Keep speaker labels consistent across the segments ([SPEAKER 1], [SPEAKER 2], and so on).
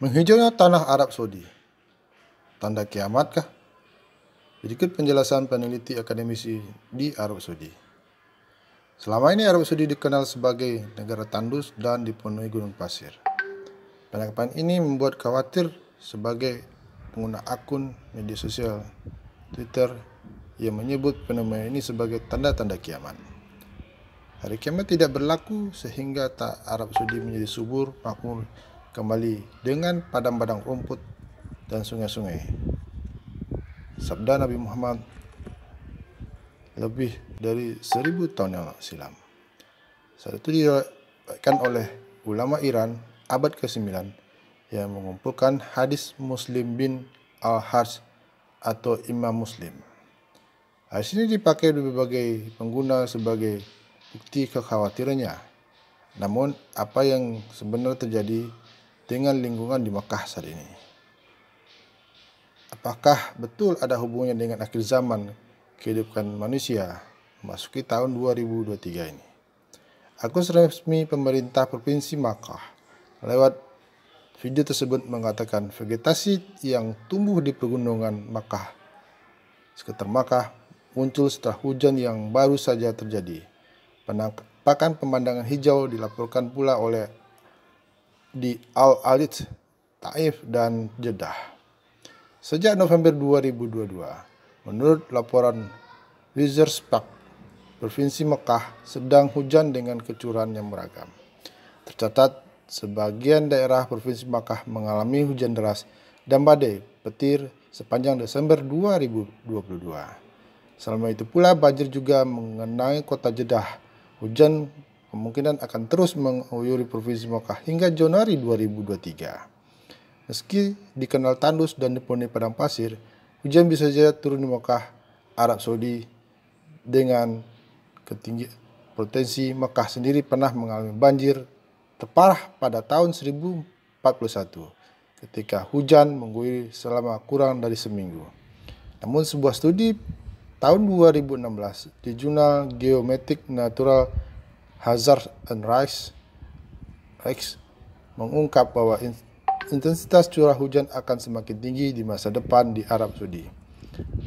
[SPEAKER 1] Menghijaunya tanah Arab Saudi. Tanda kiamatkah? Berikut penjelasan peneliti akademisi di Arab Saudi. Selama ini Arab Saudi dikenal sebagai negara tandus dan dipenuhi gunung pasir. Penangkapan ini membuat khawatir sebagai pengguna akun media sosial Twitter yang menyebut penemuan ini sebagai tanda-tanda kiamat. Hari kiamat tidak berlaku sehingga tak Arab Saudi menjadi subur, makmur, kembali dengan padang-padang rumput dan sungai-sungai. Sabda Nabi Muhammad lebih dari seribu tahun yang silam. Saat itu diriwayatkan oleh ulama Iran abad ke-9 yang mengumpulkan hadis Muslim bin Al-Hajj atau Imam Muslim. Hadis ini dipakai oleh berbagai pengguna sebagai bukti kekhawatirannya. Namun, apa yang sebenarnya terjadi dengan lingkungan di Mekah saat ini. Apakah betul ada hubungannya dengan akhir zaman kehidupan manusia memasuki tahun 2023 ini? Akun resmi pemerintah Provinsi Makkah lewat video tersebut mengatakan vegetasi yang tumbuh di pegunungan Makkah sekitar Makkah muncul setelah hujan yang baru saja terjadi. Penampakan pemandangan hijau dilaporkan pula oleh di Al-Alit, Taif, dan Jeddah. Sejak November 2022, menurut laporan Park, Provinsi Mekah sedang hujan dengan kecurahan yang beragam. Tercatat, sebagian daerah Provinsi Mekah mengalami hujan deras dan badai petir sepanjang Desember 2022. Selama itu pula banjir juga mengenai kota Jeddah. Hujan kemungkinan akan terus menguyuri provinsi Mekah hingga Januari 2023. Meski dikenal tandus dan dipenuhi padang pasir, hujan bisa saja turun di Mekah, Arab Saudi dengan ketinggi potensi Mekah sendiri pernah mengalami banjir terparah pada tahun 1041 ketika hujan mengguyur selama kurang dari seminggu. Namun sebuah studi tahun 2016 di jurnal Geometric Natural Hazard and Rice, Rex mengungkap bahwa intensitas curah hujan akan semakin tinggi di masa depan di Arab Saudi.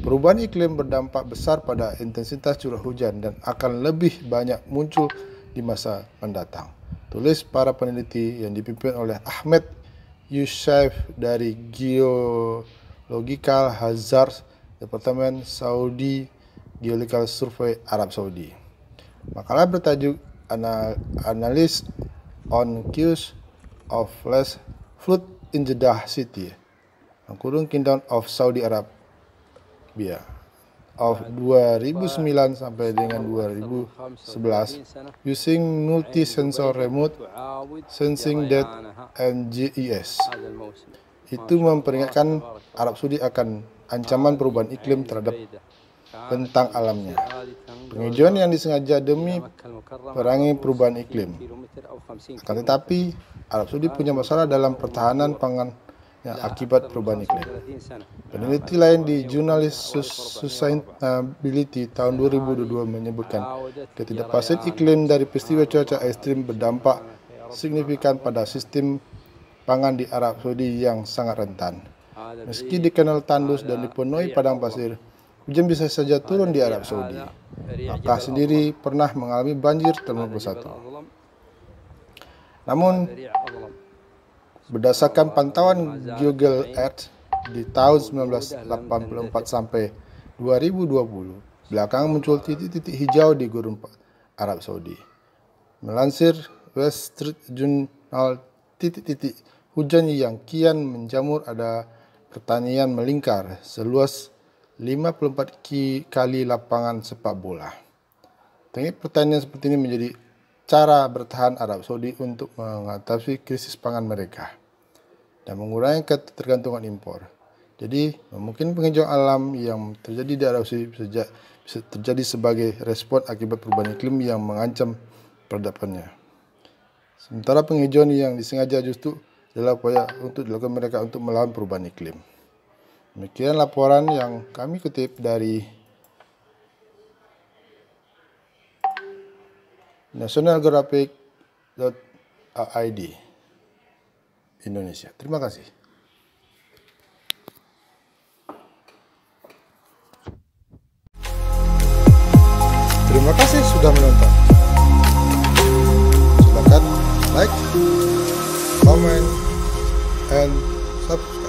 [SPEAKER 1] Perubahan iklim berdampak besar pada intensitas curah hujan dan akan lebih banyak muncul di masa mendatang. Tulis para peneliti yang dipimpin oleh Ahmed Yusuf dari Geological Hazard Departemen Saudi Geological Survey Arab Saudi. Makalah bertajuk anal on queues of less flood in Jeddah City. Nah, kurung Kingdom of Saudi Arabia of 2009 sampai dengan 2011 using multi-sensor remote sensing dead and GIS. E Itu memperingatkan Arab Saudi akan ancaman perubahan iklim terhadap tentang alamnya. Penghijauan yang disengaja demi perangi perubahan iklim. Akan tetapi, Arab Saudi punya masalah dalam pertahanan pangan yang akibat perubahan iklim. Peneliti lain di jurnalis Sustainability tahun 2022 menyebutkan ketidakpastian iklim dari peristiwa cuaca ekstrim berdampak signifikan pada sistem pangan di Arab Saudi yang sangat rentan. Meski dikenal tandus dan dipenuhi padang pasir, Hujan bisa saja turun di Arab Saudi. Makkah sendiri pernah mengalami banjir tahun satu. Namun, berdasarkan pantauan Google Earth di tahun 1984 sampai 2020, belakang muncul titik-titik hijau di gurun Arab Saudi. Melansir West Street Journal, titik-titik hujan yang kian menjamur ada pertanian melingkar seluas 54 kali lapangan sepak bola. Teknik pertanyaan seperti ini menjadi cara bertahan Arab Saudi untuk mengatasi krisis pangan mereka dan mengurangi ketergantungan impor. Jadi, mungkin penghijauan alam yang terjadi di Arab Saudi sejak bisa terjadi sebagai respon akibat perubahan iklim yang mengancam peradabannya. Sementara penghijauan yang disengaja justru adalah upaya untuk dilakukan mereka untuk melawan perubahan iklim. Demikian laporan yang kami kutip dari nationalgeographic.id Indonesia. Terima kasih. Terima kasih sudah menonton. Silakan like, comment, and subscribe.